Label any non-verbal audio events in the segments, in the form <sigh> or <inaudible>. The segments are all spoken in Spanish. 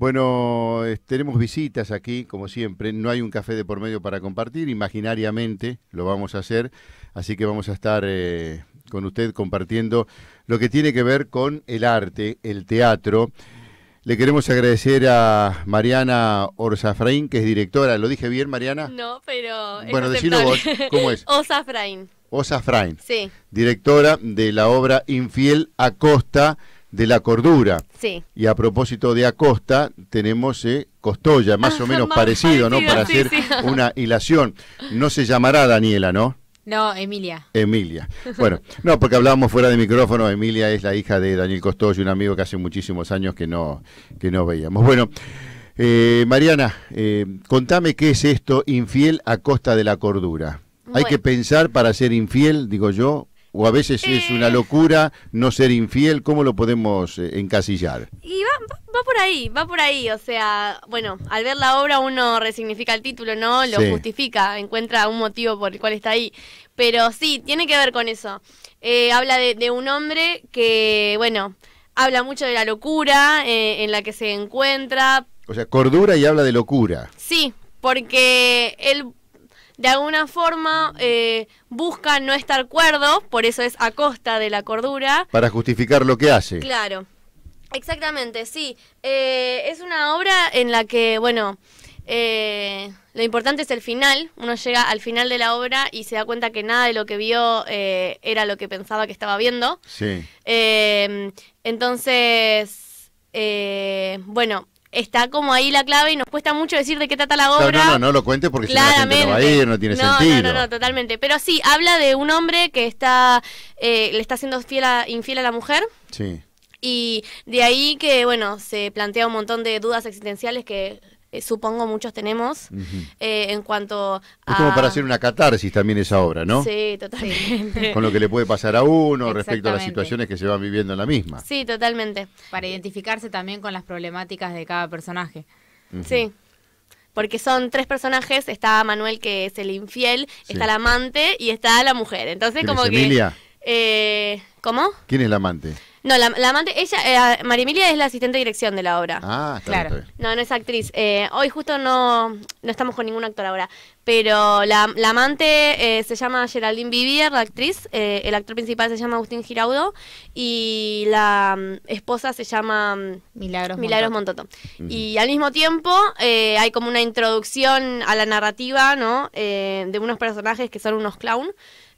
Bueno, tenemos visitas aquí, como siempre. No hay un café de por medio para compartir, imaginariamente lo vamos a hacer. Así que vamos a estar eh, con usted compartiendo lo que tiene que ver con el arte, el teatro. Le queremos agradecer a Mariana Orzafraín, que es directora. ¿Lo dije bien, Mariana? No, pero. bueno, decilo vos. ¿Cómo es? <laughs> Orzafraín. Osa sí. directora de la obra Infiel Acosta, de la cordura. Sí. Y a propósito de Acosta, tenemos eh, Costoya, más ah, o menos parecido, ¿no? Para hacer <laughs> una hilación. No se llamará Daniela, ¿no? No, Emilia. Emilia. Bueno, no, porque hablábamos fuera de micrófono, Emilia es la hija de Daniel Costoya, un amigo que hace muchísimos años que no, que no veíamos. Bueno, eh, Mariana, eh, contame qué es esto, infiel a costa de la cordura. Hay que pensar para ser infiel, digo yo, o a veces es una eh. locura no ser infiel, ¿cómo lo podemos eh, encasillar? Y va, va, por ahí, va por ahí, o sea, bueno, al ver la obra uno resignifica el título, ¿no? Lo justifica, encuentra un motivo por el cual está ahí, pero sí, tiene que ver con eso. Eh, habla de, un hombre que, bueno, habla mucho de la locura en la que se encuentra. O sea, cordura y habla de locura. Sí, porque él de alguna forma eh, busca no estar cuerdo, por eso es a costa de la cordura. Para justificar lo que hace. Claro, exactamente, sí. Eh, es una obra en la que, bueno, eh, lo importante es el final. Uno llega al final de la obra y se da cuenta que nada de lo que vio era lo que pensaba que estaba viendo. Sí. entonces, bueno, está como ahí la clave y nos cuesta mucho decir de qué trata la obra. No, no, no, lo cuentes porque si no, la gente no va a ir, no tiene sentido. No, no, no, totalmente. Pero sí, habla de un hombre que está eh, le está siendo infiel a la mujer. Sí. Y de ahí que, bueno, se plantea un montón de dudas existenciales que eh, supongo muchos tenemos eh, en cuanto a... Es como para hacer una catarsis también esa obra, ¿no? Sí, totalmente. Con lo que le puede pasar a uno respecto a las situaciones que se van viviendo en la misma. Sí, totalmente. Para identificarse también con las problemáticas de cada personaje. Sí porque son tres personajes, está Manuel que es el infiel, está la amante y está la mujer. Entonces como que eh, ¿Cómo? ¿Quién es la amante? No, la, amante, ella, eh, María Emilia es la asistente de dirección de la obra. Ah, claro. No, no es actriz. Eh, hoy justo no, no estamos con ningún actor ahora. Pero la, amante eh, se llama Geraldine Vivier, la actriz. el actor principal se llama Agustín Giraudo. Y la mm, esposa se llama mm, Milagros, Montoto. Y al mismo tiempo hay como una introducción a la narrativa, ¿no? de unos personajes que son unos clown.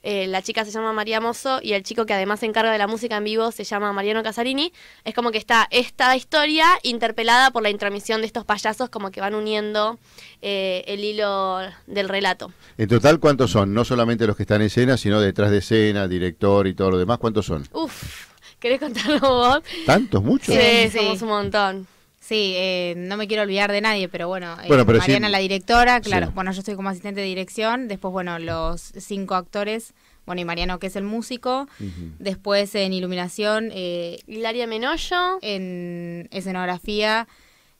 Eh, la chica se llama María Mozo y el chico que además se encarga de la música en vivo se llama Mariano Casarini, es como que está esta historia interpelada por la intromisión de estos payasos como que van uniendo eh, el hilo del relato. En total, ¿cuántos son? No solamente los que están en escena, sino detrás de escena, director y todo lo demás, ¿cuántos son? Uf, ¿querés contarlo vos? ¿Tantos? ¿Muchos? Sí, sí. somos un montón. Sí, eh, no me quiero olvidar de nadie, pero bueno, eh, Mariana la directora, claro, bueno, yo estoy como asistente de dirección, después, bueno, los cinco actores, bueno, y Mariano que es el músico, después en iluminación... Eh, Hilaria Menoyo. En escenografía,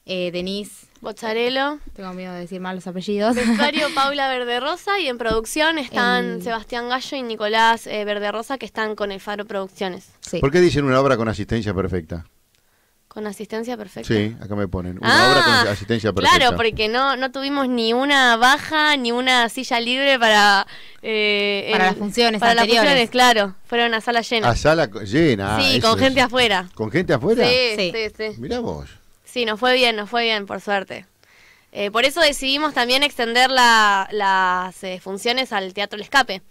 eh, Denise... Bozzarello. Tengo miedo de decir mal los apellidos. escenario <laughs> Paula Verde Rosa y en producción están Sebastián Gallo y Nicolás Verde Rosa que están con El Faro Producciones. ¿Por qué dicen una obra con asistencia perfecta? Con asistencia perfecta. Sí, acá me ponen. Una ah, obra con asistencia perfecta. Claro, porque no, no tuvimos ni una baja ni una silla libre para. Eh, para las funciones, para las funciones, claro. Fueron a sala llena. A sala llena. Sí, ah, con gente afuera. ¿Con gente afuera? Sí, sí, sí, sí. vos. Sí, nos fue bien, nos fue bien, por suerte. Eh, por eso decidimos también extender las eh, funciones al Teatro El Escape.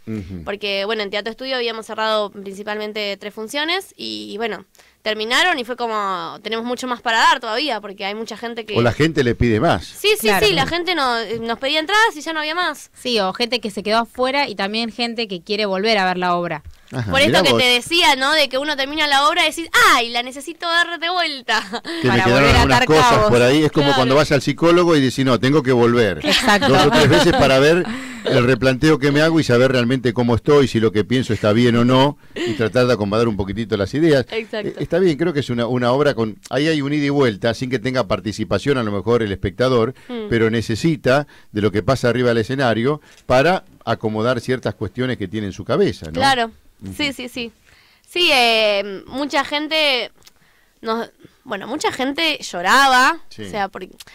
Porque, bueno, en Teatro Estudio habíamos cerrado principalmente tres funciones y bueno, terminaron y fue como, tenemos mucho más para dar todavía, porque hay mucha gente que... O la gente le pide más. Sí, sí, sí, la gente nos pedía entradas y ya no había más. Sí, o gente que se quedó afuera y también gente que quiere volver a ver la obra. Por esto que te decía, ¿no? De que uno termina la obra y decís, ¡ay! La necesito dar de vuelta. Que me quedaron algunas cosas por ahí. Es como cuando vas al psicólogo y dices, no, tengo que volver. Dos o tres veces para ver el replanteo que me hago y saber realmente cómo estoy, si lo que pienso está bien o no, y tratar de acomodar un poquitito las ideas. Eh, está bien, creo que es una, obra con. Ahí hay un ida y vuelta, sin que tenga participación a lo mejor el espectador, mm. pero necesita de lo que pasa arriba del escenario para acomodar ciertas cuestiones que tiene en su cabeza, ¿no? Claro, sí, sí, sí. Sí, em, mucha gente no, bueno, mucha gente lloraba, o sea,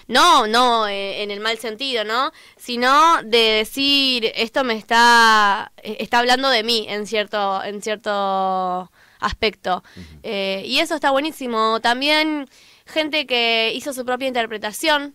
no, no eh, en el mal sentido, ¿no? Sino de decir, esto me está, eh, está hablando de mí en cierto, en cierto aspecto. Eh, y eso está buenísimo. También gente que hizo su propia interpretación,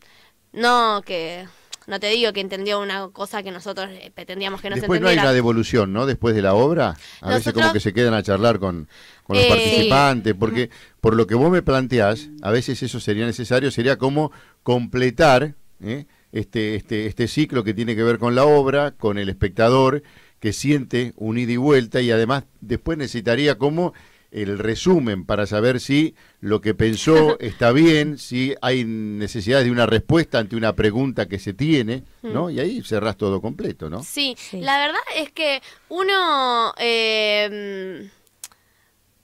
no que no te digo que entendió una cosa que nosotros eh, pretendíamos que no se entendiera. no hay una devolución, ¿no? Después de la obra, a veces como que se quedan a charlar con, los eh, participantes, porque por lo que vos me planteás, a veces eso sería necesario, sería como completar ¿eh? este, este, este ciclo que tiene que ver con la obra, con el espectador, que siente un ida y vuelta, y además después necesitaría como el resumen para saber si lo que pensó <laughs> está bien, si hay necesidad de una respuesta ante una pregunta que se tiene, ¿no? Mm. Y ahí cerrás todo completo, ¿no? Sí, la verdad es que uno... Em,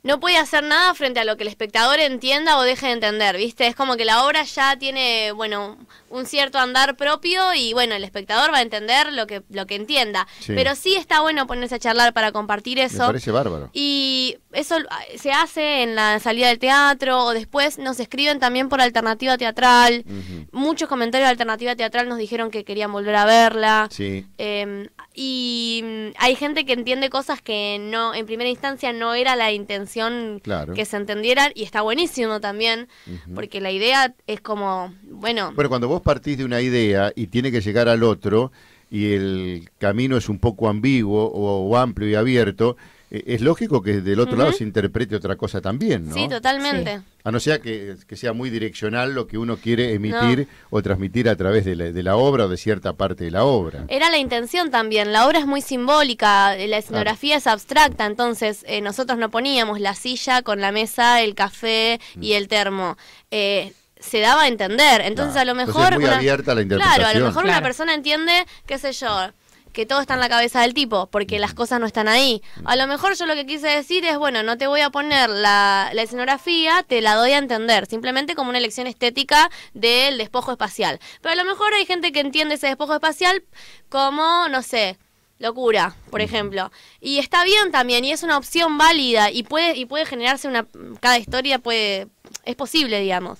no puede hacer nada frente a lo que el espectador entienda o deje de entender, ¿viste? Es como que la obra ya tiene, bueno, un cierto andar propio y bueno, el espectador va a entender lo que, lo que entienda. Pero sí está bueno ponerse a charlar para compartir eso. parece bárbaro. Y eso ah, se hace en la salida del teatro o después nos escriben también por alternativa teatral. Muchos comentarios de alternativa teatral nos dijeron que querían volver a verla. Sí. Em, y mm, hay gente que entiende cosas que no, en primera instancia no era la intención que se entendieran y está buenísimo también, porque la idea es como bueno. cuando vos partís de una idea y tiene que llegar al otro y el camino es un poco ambiguo o, amplio y abierto, eh, es lógico que del otro lado se interprete otra cosa también, ¿no? Sí, totalmente. A no ser que, sea muy direccional lo que uno quiere emitir o transmitir a través de la, obra o de cierta parte de la obra. Era la intención también, la obra es muy simbólica, la escenografía es abstracta, entonces eh, nosotros no poníamos la silla con la mesa, el café mm. y el termo. Eh, se daba a entender. Entonces a lo mejor... muy abierta la interpretación. Claro, a lo mejor una persona entiende, qué sé yo, que todo está en la cabeza del tipo, porque las cosas no están ahí. A lo mejor yo lo que quise decir es, bueno, no te voy a poner la, la escenografía, te la doy a entender, simplemente como una elección estética del despojo espacial. Pero a lo mejor hay gente que entiende ese despojo espacial como, no sé, locura, por ejemplo. Y está bien también, y es una opción válida, y puede, y puede generarse una, cada historia puede, es posible, digamos.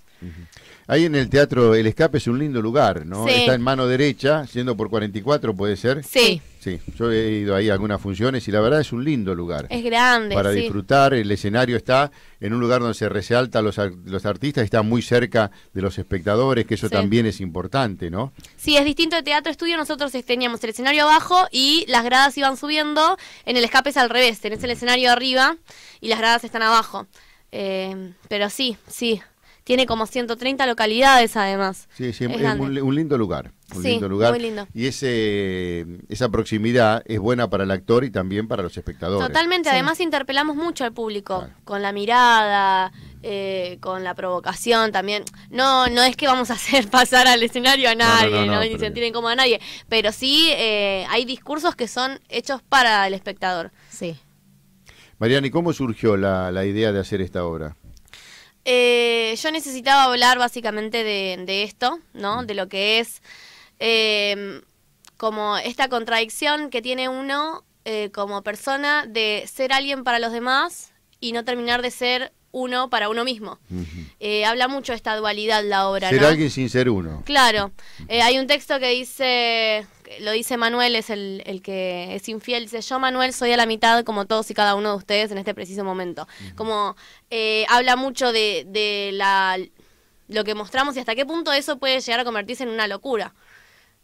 Ahí en el teatro El Escape es un lindo lugar, ¿no? Está en mano derecha, siendo por 44, puede ser. Sí. Sí, yo he ido ahí a algunas funciones y la verdad es un lindo lugar. Es grande. Para disfrutar, el escenario está en un lugar donde se resalta los, los artistas, está muy cerca de los espectadores, que eso también es importante, ¿no? Sí, es distinto de teatro estudio, nosotros teníamos el escenario abajo y las gradas iban subiendo, en el escape es al revés, tenés el escenario arriba y las gradas están abajo. Eh, pero sí, sí, tiene como 130 localidades además. Sí, es, un, lindo lugar. sí, Muy lindo. Y ese, esa proximidad es buena para el actor y también para los espectadores. Totalmente, además interpelamos mucho al público, con la mirada, eh, con la provocación también. No, no es que vamos a hacer <laughs> pasar al escenario a nadie, no, ni sentir en cómodo a nadie, pero sí eh, hay discursos que son hechos para el espectador. Sí. ¿y ¿cómo surgió la idea de hacer esta obra? Eh, yo necesitaba hablar básicamente de, esto, ¿no? Mm. De lo que es em, como esta contradicción que tiene uno eh, como persona de ser alguien para los demás y no terminar de ser uno para uno mismo. Eh, habla mucho de esta dualidad la obra. Ser alguien sin ser uno. Claro. Eh, hay un texto que dice, lo dice Manuel, es el, el, que es infiel. Dice, yo Manuel soy a la mitad como todos y cada uno de ustedes en este preciso momento. Como eh, habla mucho de, de la, lo que mostramos y hasta qué punto eso puede llegar a convertirse en una locura.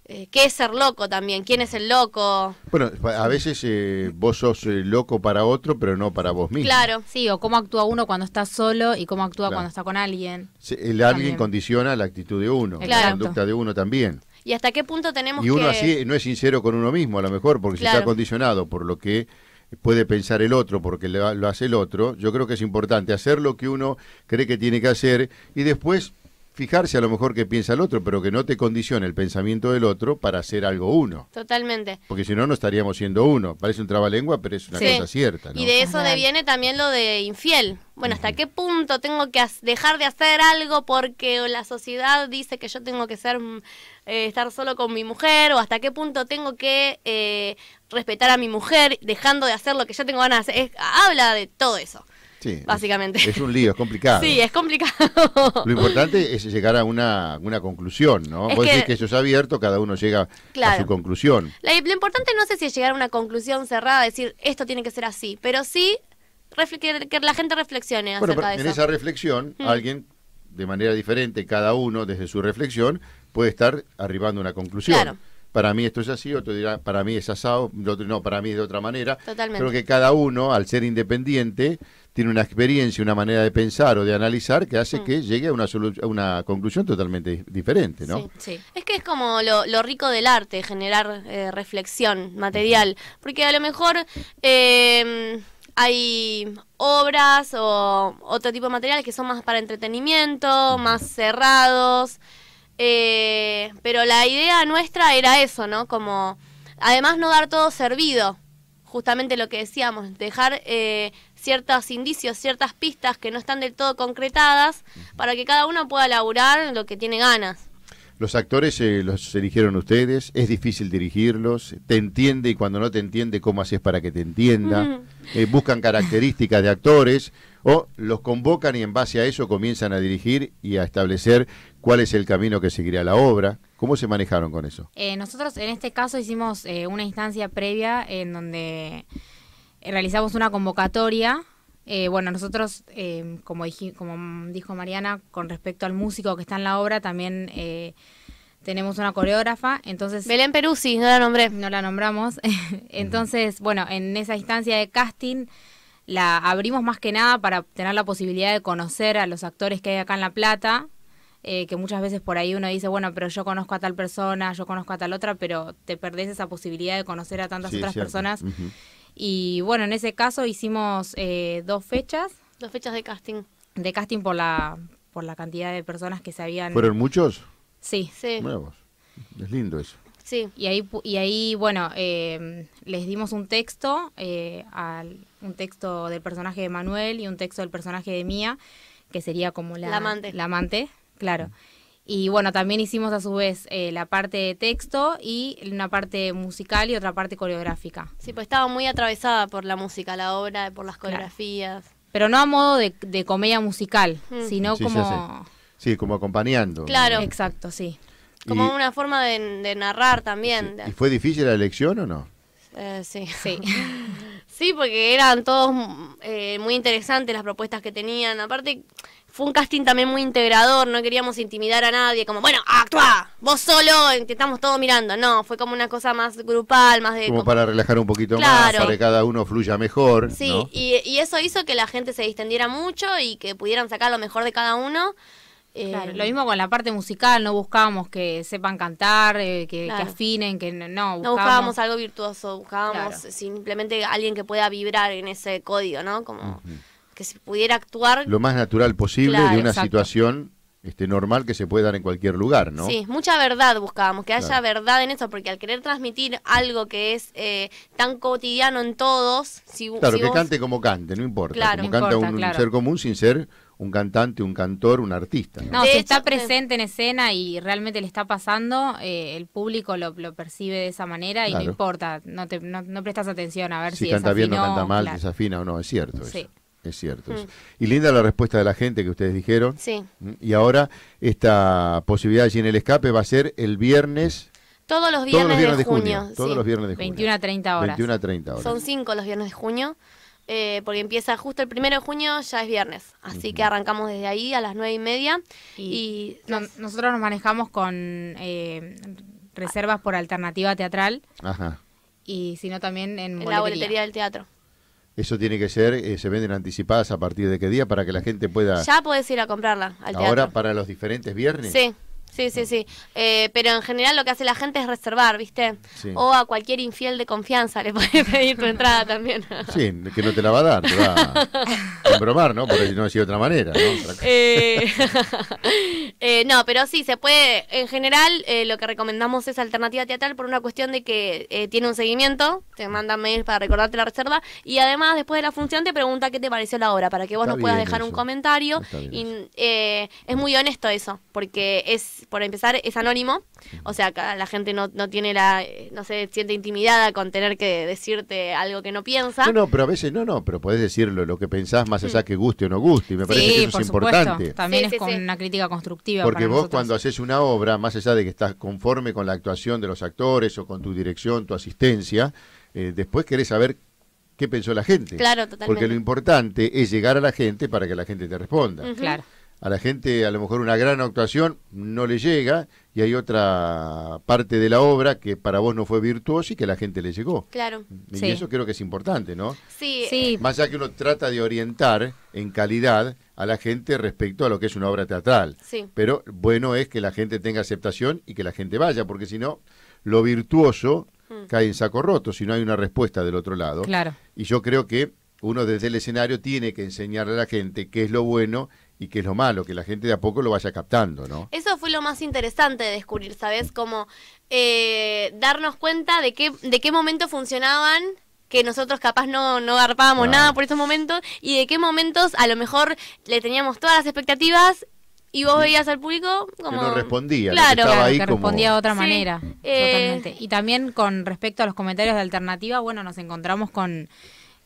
Eh, ¿Qué es ser loco también? ¿Quién es el loco? Bueno, a veces eh, vos sos eh, loco para otro, pero no para vos mismo. Claro. Sí, o cómo actúa uno cuando está solo y cómo actúa cuando está con alguien. el alguien condiciona la actitud de uno, la conducta de uno también. ¿Y hasta qué punto tenemos que...? Y uno así no es sincero con uno mismo, a lo mejor, porque si está condicionado por lo que puede pensar el otro porque lo hace el otro, yo creo que es importante hacer lo que uno cree que tiene que hacer y después fijarse a lo mejor que piensa el otro, pero que no te condicione el pensamiento del otro para hacer algo uno. Totalmente. Porque si no, no estaríamos siendo uno. Parece un trabalengua, pero es una cosa cierta. ¿no? Y de eso deviene también lo de infiel. Bueno, ¿hasta qué punto tengo que dejar de hacer algo porque la sociedad dice que yo tengo que ser, mm, eh, estar solo con mi mujer? ¿O hasta qué punto tengo que eh, respetar a mi mujer dejando de hacer lo que yo tengo ganas de hacer? Es, habla de todo eso básicamente. Es, un lío, es complicado. Sí, es complicado. Lo importante es llegar a una, una conclusión, ¿no? Es Vos que, decís que eso es abierto, cada uno llega a su conclusión. La, lo importante no sé si es llegar a una conclusión cerrada, decir esto tiene que ser así, pero sí que, que la gente reflexione en esa reflexión, mm. alguien de manera diferente, cada uno desde su reflexión, puede estar arribando a una conclusión. Claro para mí esto es así, otro dirá, para mí es asado, no, para mí es de otra manera. Totalmente. Creo que cada uno, al ser independiente, tiene una experiencia, una manera de pensar o de analizar que hace mm. que llegue a una, a una conclusión totalmente diferente, ¿no? Sí, Es que es como lo, rico del arte, generar eh, reflexión material, porque a lo mejor em, hay obras o otro tipo de materiales que son más para entretenimiento, más cerrados. Eh, pero la idea nuestra era eso, ¿no? Como, además no dar todo servido, justamente lo que decíamos, dejar eh, ciertos indicios, ciertas pistas que no están del todo concretadas, para que cada uno pueda laburar lo que tiene ganas. Los actores eh, los eligieron ustedes, es difícil dirigirlos, te entiende y cuando no te entiende, ¿cómo haces para que te entienda? buscan características de actores, o los convocan y en base a eso comienzan a dirigir y a establecer cuál es el camino que seguirá la obra. ¿Cómo se manejaron con eso? Eh, nosotros en este caso hicimos eh, una instancia previa en donde eh, realizamos una convocatoria. bueno, nosotros, como, como dijo Mariana, con respecto al músico que está en la obra, también tenemos una coreógrafa, entonces... Belén Peruzzi, no la nombré. No la nombramos. <laughs> entonces, bueno, en esa instancia de casting la abrimos más que nada para tener la posibilidad de conocer a los actores que hay acá en La Plata, eh, que muchas veces por ahí uno dice, bueno, pero yo conozco a tal persona, yo conozco a tal otra, pero te perdés esa posibilidad de conocer a tantas otras personas. Y bueno, en ese caso hicimos eh, dos fechas. Dos fechas de casting. De casting por la, por la cantidad de personas que se habían... ¿Fueron muchos? Sí. sí. Nuevos. Es lindo eso. Sí. Y ahí, y ahí bueno, em, les dimos un texto, eh, un texto del personaje de Manuel y un texto del personaje de Mía, que sería como la, amante. La amante, claro. Y bueno, también hicimos a su vez eh, la parte de texto y una parte musical y otra parte coreográfica. Sí, pues estaba muy atravesada por la música, la obra, por las coreografías. Pero no a modo de, comedia musical, mm. sino como... Sí, como acompañando. Claro. Exacto, sí. Como una forma de, narrar también. ¿Y fue difícil la elección o no? Eh, sí, sí. <laughs> sí, porque eran todos eh, muy interesantes las propuestas que tenían. Aparte, fue un casting también muy integrador, no queríamos intimidar a nadie, como, bueno, actúa, vos solo, estamos todos mirando. No, fue como una cosa más grupal, más de... Como, para relajar un poquito más, para que cada uno fluya mejor. Sí, y, y eso hizo que la gente se distendiera mucho y que pudieran sacar lo mejor de cada uno lo eh, mismo con la parte musical, no buscábamos que sepan cantar, eh, que, afinen, que no, buscábamos... No buscábamos algo virtuoso, buscábamos simplemente alguien que pueda vibrar en ese código, ¿no? Como que se pudiera actuar... Lo más natural posible de una situación este, normal que se puede dar en cualquier lugar, ¿no? Sí, mucha verdad buscábamos, que haya verdad en eso, porque al querer transmitir algo que es eh, tan cotidiano en todos... Si, claro, que cante como cante, no importa, como canta un ser común sin ser un cantante, un cantor, un artista. No, si está presente en escena y realmente le está pasando, eh, el público lo, percibe de esa manera y no importa, no, prestas atención a ver si, si canta bien o canta mal, desafina o no, es cierto. Sí. Es cierto. Mm. Y linda la respuesta de la gente que ustedes dijeron. Sí. Mm, y ahora esta posibilidad allí en el escape va a ser el viernes. Todos los viernes, de, junio. todos los viernes de junio. 21 a 30 horas. 21 a 30 horas. Son cinco los viernes de junio. Eh, porque empieza justo el primero de junio, ya es viernes. Así que arrancamos desde ahí a las nueve y media. Y, nosotros nos manejamos con eh, reservas por alternativa teatral. Ajá. Y sino también en, la boletería del teatro. Eso tiene que ser, eh, se venden anticipadas a partir de qué día para que la gente pueda... Ya puedes ir a comprarla Ahora para los diferentes viernes. Sí. Sí, sí, sí. Eh, pero en general lo que hace la gente es reservar, ¿viste? O a cualquier infiel de confianza le puede <laughs> pedir tu entrada también. Sí, que no te la va a dar, te va a <laughs> bromar, ¿no? Porque si no es de otra manera, ¿no? Eh... <laughs> Eh, no, pero sí, se puede, en general eh, lo que recomendamos es alternativa teatral por una cuestión de que eh, tiene un seguimiento, te mandan mails para recordarte la reserva y además después de la función te pregunta qué te pareció la obra para que vos nos puedas dejar un comentario. Y es muy honesto eso, porque es, por empezar, es anónimo, o sea, la gente no, no tiene la, no se siente intimidada con tener que decirte algo que no piensa. No, no, pero a veces no, no, pero podés decirlo, lo que pensás más mm. allá que guste o no guste, y me parece que eso es importante. También es con una crítica constructiva porque vos cuando haces una obra, más allá de que estás conforme con la actuación de los actores o con tu dirección, tu asistencia, eh, después querés saber qué pensó la gente. Claro, totalmente. Porque lo importante es llegar a la gente para que la gente te responda. Claro a la gente a lo mejor una gran actuación no le llega y hay otra parte de la obra que para vos no fue virtuosa y que a la gente le llegó. Claro. Y eso creo que es importante, ¿no? Sí. sí. Más allá que uno trata de orientar en calidad a la gente respecto a lo que es una obra teatral. Sí. Pero bueno es que la gente tenga aceptación y que la gente vaya, porque si no, lo virtuoso hmm. cae en saco roto, si no hay una respuesta del otro lado. Claro. Y yo creo que uno desde el escenario tiene que enseñarle a la gente qué es lo bueno y que es lo malo, que la gente de a poco lo vaya captando, ¿no? Eso fue lo más interesante de descubrir, ¿sabes? Como eh, darnos cuenta de qué, de qué momento funcionaban que nosotros capaz no, no garpábamos nada por esos momentos y de qué momentos a lo mejor le teníamos todas las expectativas y vos veías al público como no respondía claro, que, claro, que respondía de otra manera eh, totalmente y también con respecto a los comentarios de alternativa bueno nos encontramos con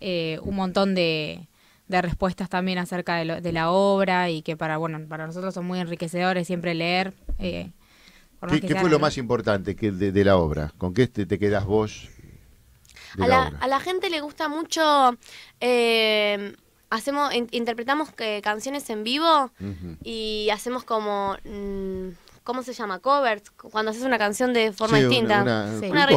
eh, un montón de de respuestas también acerca de, la obra y que para bueno para nosotros son muy enriquecedores siempre leer. Eh, ¿Qué, fue lo más importante de, la obra? ¿Con qué te, quedas vos? a la, gente le gusta mucho. Eh, hacemos interpretamos que, eh, canciones en vivo y hacemos como. Mm, ¿cómo se llama? Covers, cuando haces una canción de forma distinta. Una,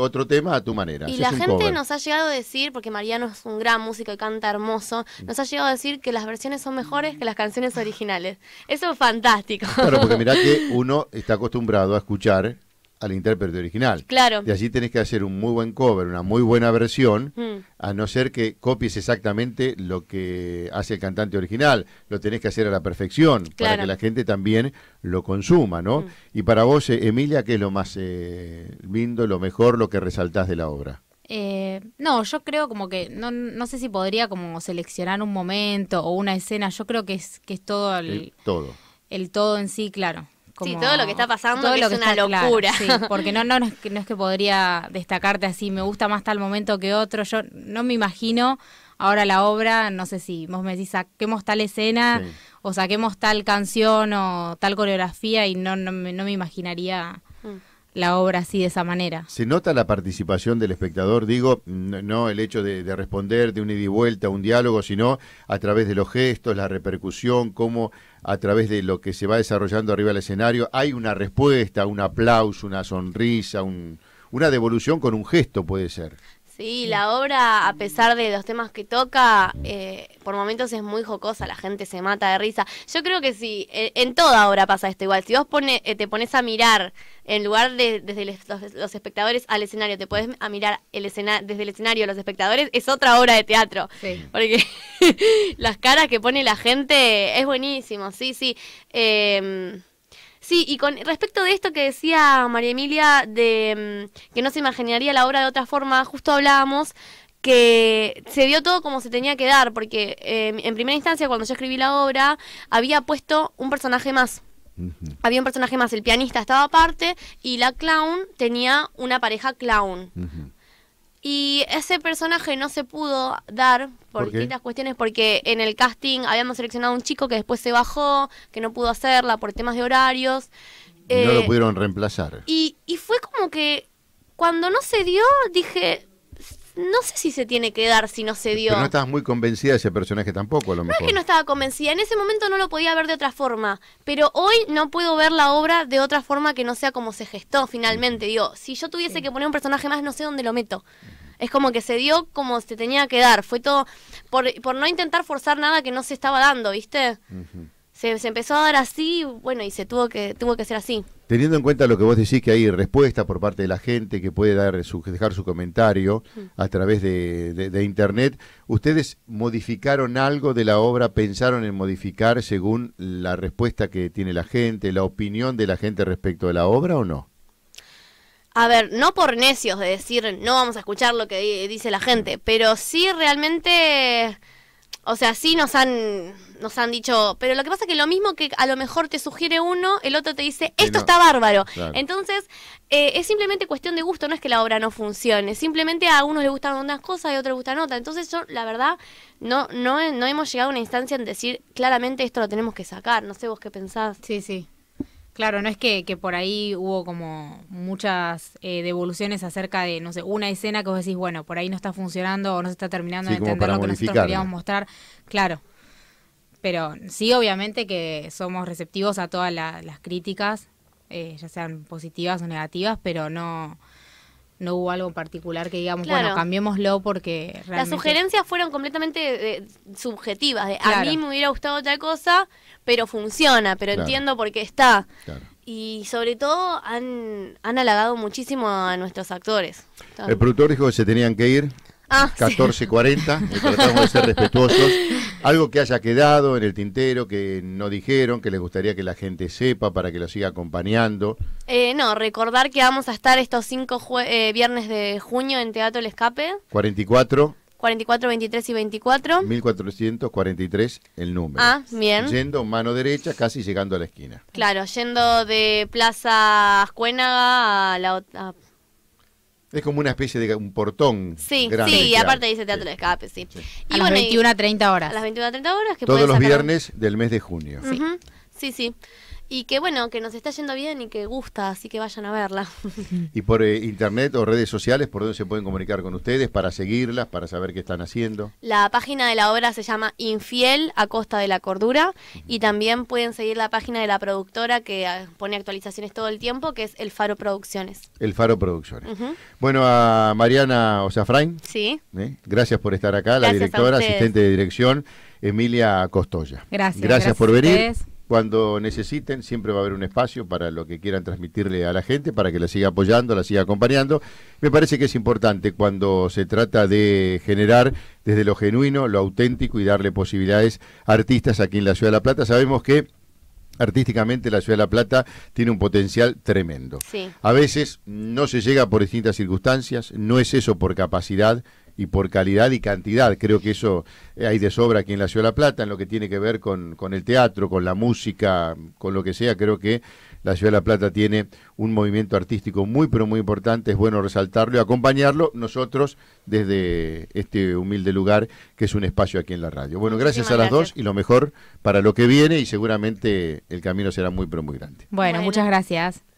otro tema a tu manera. Y la gente nos ha llegado a decir, porque Mariano es un gran músico y canta hermoso, nos ha llegado a decir que las versiones son mejores que las canciones originales. Eso es fantástico. Claro, porque <laughs> mirá que uno está acostumbrado a escuchar al intérprete original. Claro. y allí tenés que hacer un muy buen cover, una muy buena versión, mm. a no ser que copies exactamente lo que hace el cantante original. Lo tenés que hacer a la perfección para que la gente también lo consuma, ¿no? Mm. Y para vos, eh, Emilia, ¿qué es lo más eh, lindo, lo mejor, lo que resaltás de la obra? Eh, no, yo creo como que, no, no sé si podría como seleccionar un momento o una escena, yo creo que es, que es todo todo. El todo en sí, claro sí, todo lo que está pasando es una locura. porque no, no, es que, podría destacarte así, me gusta más tal momento que otro. Yo no me imagino ahora la obra, no sé si vos me decís saquemos tal escena o saquemos tal canción o tal coreografía y no, no me imaginaría la obra así de esa manera. ¿Se nota la participación del espectador? Digo, no el hecho de, responder de una ida y vuelta, un diálogo, sino a través de los gestos, la repercusión, cómo a través de lo que se va desarrollando arriba del escenario hay una respuesta, un aplauso, una sonrisa, una devolución con un gesto puede ser. Sí, la obra, a pesar de los temas que toca, eh, por momentos es muy jocosa, la gente se mata de risa. Yo creo que sí, eh, en toda obra pasa esto igual. Si vos pone, eh, te pones a mirar, en lugar de desde los, espectadores al escenario, te pones a mirar el escena, desde el escenario a los espectadores, es otra obra de teatro. Porque <laughs> las caras que pone la gente es buenísimo, sí, sí. Em, Sí, y con respecto de esto que decía María Emilia, de mm, que no se imaginaría la obra de otra forma, justo hablábamos que se dio todo como se tenía que dar, porque em, en primera instancia cuando yo escribí la obra había puesto un personaje más, Había un personaje más, el pianista estaba aparte y la clown tenía una pareja clown. Y ese personaje no se pudo dar por, distintas cuestiones, porque en el casting habíamos seleccionado un chico que después se bajó, que no pudo hacerla por temas de horarios. no lo eh, pudieron reemplazar. Y, y fue como que cuando no se dio, dije, no sé si se tiene que dar si no se dio. Pero no estabas muy convencida de ese personaje tampoco, lo mejor. No es que no estaba convencida, en ese momento no lo podía ver de otra forma, pero hoy no puedo ver la obra de otra forma que no sea como se gestó finalmente. Digo, si yo tuviese que poner un personaje más, no sé dónde lo meto. Es como que se dio como se tenía que dar, fue todo por, por no intentar forzar nada que no se estaba dando, ¿viste? se, empezó a dar así, bueno, y se tuvo que, tuvo que ser así. Teniendo en cuenta lo que vos decís, que hay respuesta por parte de la gente que puede dar dejar su comentario a través de, de, Internet, ¿ustedes modificaron algo de la obra? ¿Pensaron en modificar según la respuesta que tiene la gente, la opinión de la gente respecto de la obra o no? A ver, no por necios de decir no vamos a escuchar lo que dice la gente, pero sí realmente o sea, sí nos han, nos han dicho, pero lo que pasa es que lo mismo que a lo mejor te sugiere uno, el otro te dice, esto está bárbaro. Entonces, eh, es simplemente cuestión de gusto, no es que la obra no funcione, simplemente a unos le gustan unas cosas y a otros les gustan otras. Entonces, yo, la verdad, no, no, no hemos llegado a una instancia en decir, claramente esto lo tenemos que sacar, no sé vos qué pensás. Sí, sí. Claro, no es que, que por ahí hubo como muchas eh, devoluciones acerca de, no sé, una escena que vos decís, bueno, por ahí no está funcionando o no se está terminando de entender lo que nosotros queríamos mostrar. Claro. Pero sí, obviamente que somos receptivos a todas las críticas, eh, ya sean positivas o negativas, pero no, no hubo algo particular que digamos, bueno, cambiémoslo porque realmente... Las sugerencias fueron completamente eh, subjetivas, a mí me hubiera gustado otra cosa, pero funciona, pero entiendo por qué está. Y sobre todo han, han halagado muchísimo a nuestros actores. el productor dijo que se tenían que ir. 14.40, ah, Me eh, tratamos de ser respetuosos. Algo que haya quedado en el tintero, que no dijeron, que les gustaría que la gente sepa para que lo siga acompañando. Eh, no, recordar que vamos a estar estos cinco eh, viernes de junio en Teatro El Escape. 44. 44, 23 y 24. 1443 el número. Ah, bien. Yendo mano derecha, casi llegando a la esquina. Claro, yendo de Plaza Ascuénaga a la otra es como una especie de un portón. Sí, grande, sí, y aparte dice Teatro de Escape, sí. Y a bueno, las 21 a 30 horas. A las 21 a 30 horas que Todos los viernes del mes de junio. Sí, sí. sí y que bueno, que nos está yendo bien y que gusta, así que vayan a verla. <laughs> ¿Y por eh, internet o redes sociales, por donde se pueden comunicar con ustedes para seguirlas, para saber qué están haciendo? La página de la obra se llama Infiel a Costa de la Cordura y también pueden seguir la página de la productora que ah, pone actualizaciones todo el tiempo, que es El Faro Producciones. El Faro Producciones. Bueno, a Mariana Osafrain. Sí. ¿eh? Gracias por estar acá, la directora, asistente de dirección, Emilia Costoya. Gracias, gracias por venir. Cuando necesiten, siempre va a haber un espacio para lo que quieran transmitirle a la gente, para que la siga apoyando, la siga acompañando. Me parece que es importante cuando se trata de generar desde lo genuino, lo auténtico y darle posibilidades a artistas aquí en la Ciudad de La Plata. Sabemos que artísticamente la ciudad de La Plata tiene un potencial tremendo. A veces no se llega por distintas circunstancias, no es eso por capacidad, y por calidad y cantidad. Creo que eso eh, hay de sobra aquí en la Ciudad de La Plata, en lo que tiene que ver con, el teatro, con la música, con lo que sea. Creo que la Ciudad de La Plata tiene un movimiento artístico muy, pero muy importante. Es bueno resaltarlo y acompañarlo nosotros desde este humilde lugar que es un espacio aquí en la radio. Bueno, gracias a las dos y lo mejor para lo que viene y seguramente el camino será muy, pero muy grande. bueno. muchas gracias.